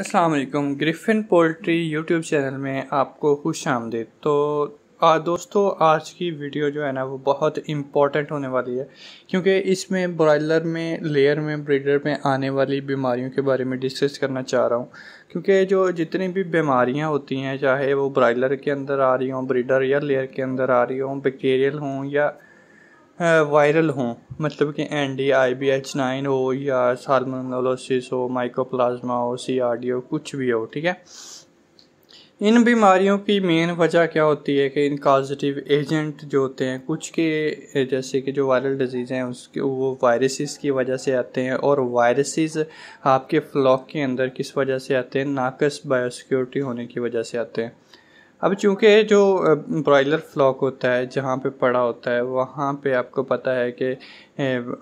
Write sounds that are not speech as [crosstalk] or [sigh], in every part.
Aslam griffin poultry YouTube channel में आपको खुश आमदेद तो आ, दोस्तों आज की वीडियो जो है ना वो बहुत इम्पॉर्टेंट होने वाली है क्योंकि इसमें ब्रॉयलर में लेयर में ब्रीडर में आने वाली बीमारियों के बारे में डिस्कस करना चाह रहा हूँ क्योंकि जो जितनी भी बीमारियाँ होती हैं चाहे वो ब्रॉयलर के अंदर आ रही हों ब्रीडर या लेयर के अंदर आ रही हों बैक्टीरियल हों या वायरल हों मतलब कि N D I B H nine हो या सालमोलोसिस हो माइकोप्लाज्मा हो सी आर डी हो कुछ भी हो ठीक है इन बीमारियों की मेन वजह क्या होती है कि इन पॉजिटिव एजेंट जो होते हैं कुछ के जैसे कि जो वायरल डिजीज़ हैं उसके वो वायरसेस की वजह से आते हैं और वायरसेस आपके फ्लॉक के अंदर किस वजह से आते हैं नाकस बायोसिक्योरिटी होने की वजह से आते हैं अब चूंकि जो ब्रॉयलर फ्लॉक होता है जहाँ पे पड़ा होता है वहाँ पे आपको पता है कि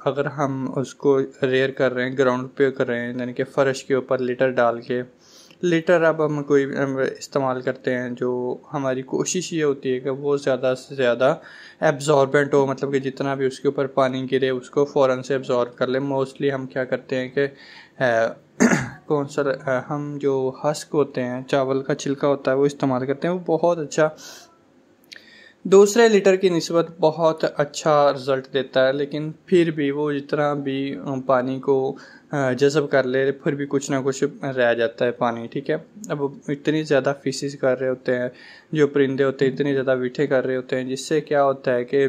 अगर हम उसको रेयर कर रहे हैं ग्राउंड पे कर रहे हैं यानी कि फ़र्श के ऊपर लीटर डाल के लीटर अब हम कोई इस्तेमाल करते हैं जो हमारी कोशिश ये होती है कि वो ज़्यादा से ज़्यादा एब्जॉर्बेंट हो मतलब कि जितना भी उसके ऊपर पानी गिरे उसको फ़ौर से एब्जॉर्ब कर ले मोस्टली हम क्या करते हैं कि कौन सा हम जो हस्क होते हैं चावल का छिलका होता है वो इस्तेमाल करते हैं वो बहुत अच्छा दूसरे लीटर की नस्बत बहुत अच्छा रिज़ल्ट देता है लेकिन फिर भी वो जितना भी पानी को जज़ब कर ले फिर भी कुछ ना कुछ रह जाता है पानी ठीक है अब इतनी ज़्यादा फीसिस कर रहे होते हैं जो परिंदे होते हैं इतनी ज़्यादा मीठे कर रहे होते हैं जिससे क्या होता है कि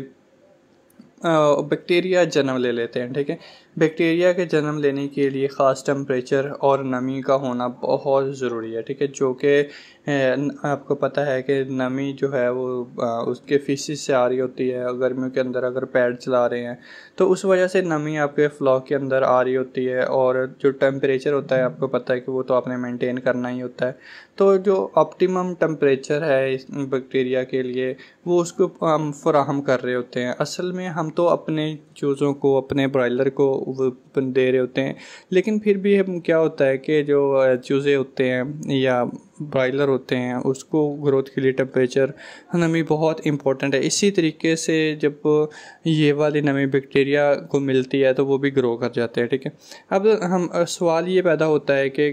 बैक्टीरिया जन्म ले लेते हैं ठीक है बैक्टीरिया के जन्म लेने के लिए ख़ास टेम्परेचर और नमी का होना बहुत ज़रूरी है ठीक है जो कि आपको पता है कि नमी जो है वो उसके फीसिस से आ रही होती है गर्मियों के अंदर अगर पैड चला रहे हैं तो उस वजह से नमी आपके फ्लॉक के अंदर आ रही होती है और जो टेम्परेचर होता है आपको पता है कि वो तो आपने मेंटेन करना ही होता है तो जो ऑप्टिमम टेम्परेचर है इस बैक्टीरिया के लिए वो उसको हम फ्राहम कर रहे होते हैं असल में हम तो अपने चूज़ों को अपने ब्रॉयलर को दे रहे होते हैं लेकिन फिर भी हम क्या होता है कि जो चूज़े होते हैं या ब्रॉयलर होते हैं उसको ग्रोथ के लिए टेम्परेचर नमी बहुत इंपॉर्टेंट है इसी तरीके से जब ये वाली नमी बैक्टीरिया को मिलती है तो वो भी ग्रो कर जाते हैं ठीक है अब हम सवाल ये पैदा होता है कि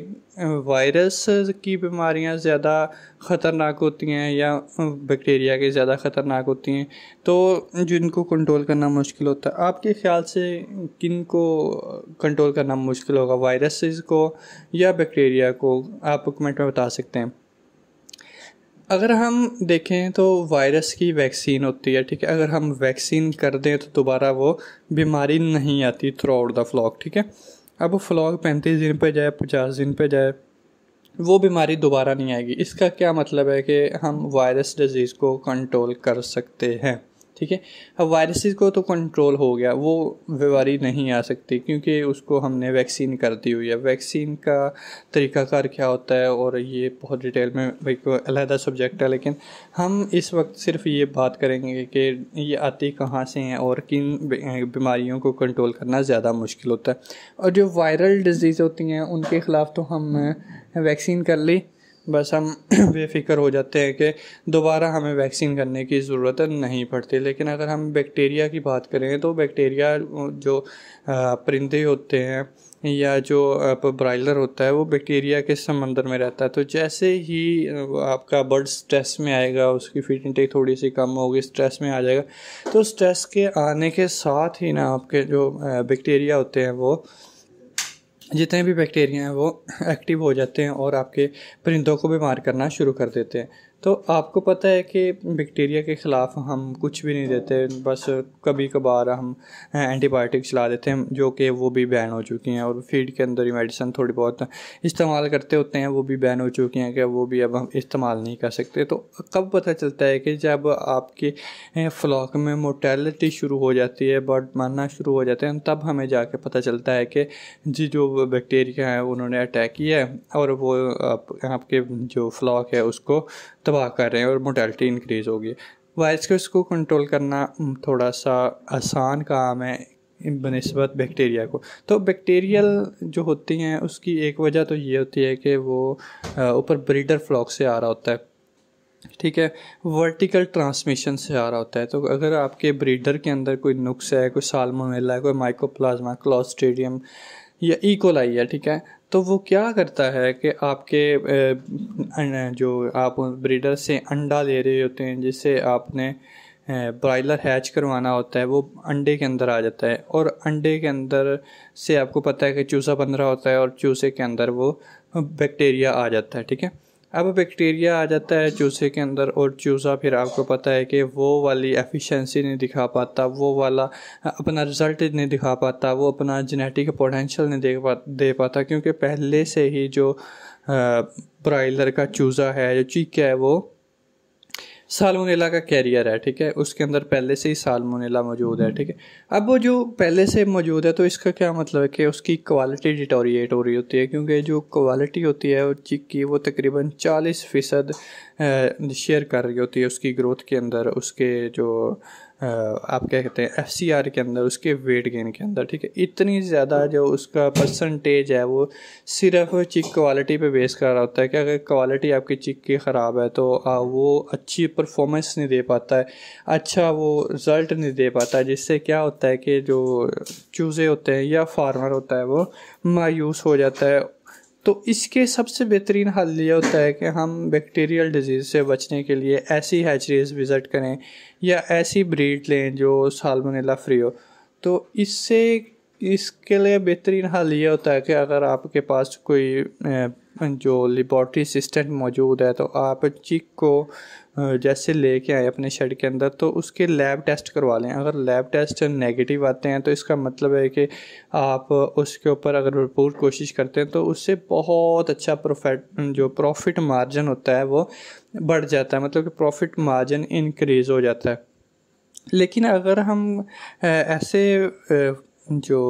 वायरस की बीमारियां ज़्यादा ख़तरनाक होती हैं या बैक्टीरिया की ज़्यादा ख़तरनाक होती हैं तो जिनको कंट्रोल करना मुश्किल होता है आपके ख्याल से किन को कंट्रोल करना मुश्किल होगा वायरसेस को या बैक्टीरिया को आप कमेंट में बता सकते सकते हैं अगर हम देखें तो वायरस की वैक्सीन होती है ठीक है अगर हम वैक्सीन कर दें तो दोबारा वो बीमारी नहीं आती थ्रू आउट द फ्लॉक ठीक है अब फ्लॉक पैंतीस दिन पे जाए पचास दिन पे जाए वो बीमारी दोबारा नहीं आएगी इसका क्या मतलब है कि हम वायरस डिजीज़ को कंट्रोल कर सकते हैं ठीक है अब वायरसेस को तो कंट्रोल हो गया वो बीमारी नहीं आ सकती क्योंकि उसको हमने वैक्सीन कर दी हुई है वैक्सीन का तरीकाकार क्या होता है और ये बहुत डिटेल में एक अलहदा सब्जेक्ट है लेकिन हम इस वक्त सिर्फ ये बात करेंगे कि ये आती कहाँ से हैं और किन बीमारियों को कंट्रोल करना ज़्यादा मुश्किल होता है और जो वायरल डिजीज़ होती हैं उनके ख़िलाफ़ तो हम वैक्सीन कर ली बस हम [clears throat] बेफिक्र हो जाते हैं कि दोबारा हमें वैक्सीन करने की ज़रूरत नहीं पड़ती लेकिन अगर हम बैक्टीरिया की बात करें तो बैक्टीरिया जो परिंदे होते हैं या जो ब्रायलर होता है वो बैक्टीरिया के समंदर में रहता है तो जैसे ही आपका बर्ड स्ट्रेस में आएगा उसकी फीट इंटेक थोड़ी सी कम होगी स्ट्रेस में आ जाएगा तो स्ट्रेस के आने के साथ ही ना आपके जो बैक्टीरिया होते हैं वो जितने भी बैक्टीरिया हैं वो एक्टिव हो जाते हैं और आपके परिंदों को बीमार करना शुरू कर देते हैं तो आपको पता है कि बैक्टीरिया के ख़िलाफ़ हम कुछ भी नहीं देते बस कभी कभार हम एंटीबायोटिक्स ला देते हैं जो कि वो भी बैन हो चुकी हैं और फीड के अंदर ही मेडिसन थोड़ी बहुत इस्तेमाल करते होते हैं वो भी बैन हो चुकी हैं कि वो भी अब हम इस्तेमाल नहीं कर सकते तो कब पता चलता है कि जब आपके फ्लॉक में मोटेलिटी शुरू हो जाती है बर्ड मरना शुरू हो जाते हैं तब हमें जाके पता चलता है कि जी जो बैक्टीरिया है उन्होंने अटैक किया है और वो आप, आपके जो फ्लॉक है उसको तब तबाह कर रहे हैं और मोटेलिटी इंक्रीज़ होगी वायरस के उसको कंट्रोल करना थोड़ा सा आसान काम है बनस्बत बैक्टीरिया को तो बैक्टीरियल जो होती हैं उसकी एक वजह तो ये होती है कि वो ऊपर ब्रीडर फ्लॉक से आ रहा होता है ठीक है वर्टिकल ट्रांसमिशन से आ रहा होता है तो अगर आपके ब्रीडर के अंदर कोई नुक्स है कोई सालमोमेला है कोई माइकोप्लाज्मा क्लॉस्ट्रेडियम या ईकोलाई e. है ठीक है तो वो क्या करता है कि आपके जो आप ब्रीडर से अंडा ले रहे होते हैं जिससे आपने ब्रॉयलर हैच करवाना होता है वो अंडे के अंदर आ जाता है और अंडे के अंदर से आपको पता है कि चूसा बन रहा होता है और चूसे के अंदर वो बैक्टीरिया आ जाता है ठीक है अब बैक्टीरिया आ जाता है चूसे के अंदर और चूसा फिर आपको पता है कि वो वाली एफिशिएंसी नहीं दिखा पाता वो वाला अपना रिज़ल्ट नहीं दिखा पाता वो अपना जेनेटिक पोटेंशियल नहीं दे पा दे पाता क्योंकि पहले से ही जो ब्रॉयलर का चूज़ा है जो चीक है वो सालमोनेला का कैरियर है ठीक है उसके अंदर पहले से ही सालमोनेला मौजूद है ठीक है अब वो जो पहले से मौजूद है तो इसका क्या मतलब है कि उसकी क्वालिटी डिटोरिएट हो रही होती है क्योंकि जो क्वालिटी होती है चिक की वो तकरीबन चालीस फ़ीसद शेयर कर रही होती है उसकी ग्रोथ के अंदर उसके जो आप क्या कहते हैं एफ सी आर के अंदर उसके वेट गेन के अंदर ठीक है इतनी ज़्यादा जो उसका परसेंटेज है वो सिर्फ चिक क्वालिटी पे बेस कर रहा होता है कि अगर क्वालिटी आपकी चिक की ख़राब है तो वो अच्छी परफॉर्मेंस नहीं दे पाता है अच्छा वो रिज़ल्ट नहीं दे पाता है जिससे क्या होता है कि जो चूज़े होते हैं या फार्मर होता है वो मायूस हो जाता है तो इसके सबसे बेहतरीन हल ये होता है कि हम बैक्टीरियल डिजीज़ से बचने के लिए ऐसी हैचरीज विज़िट करें या ऐसी ब्रीड लें जो सालमोनेला फ्री हो तो इससे इसके लिए बेहतरीन हल ये होता है कि अगर आपके पास कोई जो लेबॉर्ट्री असिस्टेंट मौजूद है तो आप चिक को जैसे लेके आए अपने शेड के अंदर तो उसके लैब टेस्ट करवा लें अगर लैब टेस्ट नेगेटिव आते हैं तो इसका मतलब है कि आप उसके ऊपर अगर भरपूर कोशिश करते हैं तो उससे बहुत अच्छा प्रोफिट जो प्रॉफिट मार्जिन होता है वो बढ़ जाता है मतलब कि प्रॉफिट मार्जिन इनक्रीज़ हो जाता है लेकिन अगर हम ऐसे जो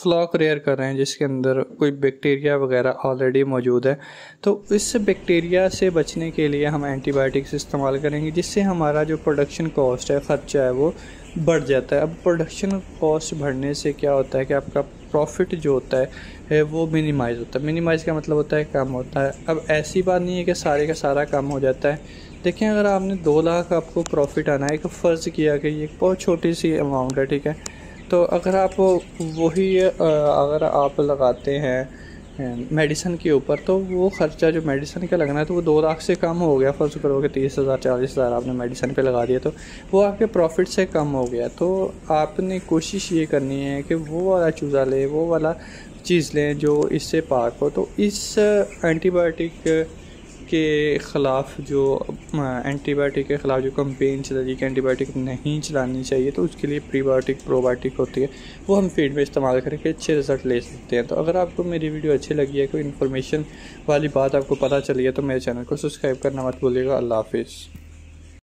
फ्लॉक रेयर कर रहे हैं जिसके अंदर कोई बैक्टीरिया वगैरह ऑलरेडी मौजूद है तो इस बैक्टीरिया से बचने के लिए हम एंटीबायोटिक्स इस्तेमाल करेंगे जिससे हमारा जो प्रोडक्शन कॉस्ट है ख़र्चा है वो बढ़ जाता है अब प्रोडक्शन कॉस्ट बढ़ने से क्या होता है कि आपका प्रॉफिट जो होता है, है वो मिनिमाइज़ होता है मिनिमाइज़ का मतलब होता है कम होता है अब ऐसी बात नहीं है कि सारे का सारा कम हो जाता है देखें अगर आपने दो लाख आपको प्रॉफिट आना है एक फ़र्ज़ किया कि ये बहुत छोटी सी अमाउंट है ठीक है तो अगर आप वही अगर आप लगाते हैं मेडिसन के ऊपर तो वो ख़र्चा जो मेडिसन का लगना है तो वो दो लाख से कम हो गया फ़र्ज़ करो कि तीस हज़ार चालीस हज़ार आपने मेडिसन पे लगा दिया तो वो आपके प्रॉफिट से कम हो गया तो आपने कोशिश ये करनी है कि वो वाला चूज़ा लें वो वाला चीज़ लें जो इससे पाक हो तो इस एंटीबायोटिक के ख़िलाफ़ जो एंटीबायोटिक के ख़िलाफ़ जो कंपेन चल रही है कि एंटीबायोटिक नहीं चलानी चाहिए तो उसके लिए प्रीबायोटिक प्रोबायोटिक होती है वो हम फीड में इस्तेमाल करके अच्छे रिजल्ट ले सकते हैं तो अगर आपको मेरी वीडियो अच्छी लगी है कोई इन्फॉर्मेशन वाली बात आपको पता चली है तो मेरे चैनल को सब्सक्राइब करना मत भूलिएगा अल्लाह हाफिज़